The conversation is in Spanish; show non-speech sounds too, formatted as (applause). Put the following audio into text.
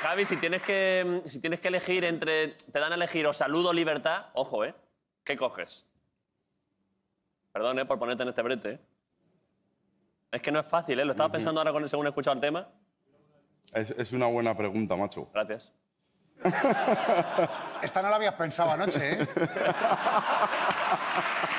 Javi, si tienes que, si tienes que elegir entre. Te dan a elegir o saludo o libertad, ojo, ¿eh? ¿Qué coges? Perdón, ¿eh? Por ponerte en este brete, ¿eh? Es que no es fácil, ¿eh? Lo estaba pensando ahora con, según he escuchado el tema. Es, es una buena pregunta, macho. Gracias. Esta no la habías pensado anoche, ¿eh? (laughs)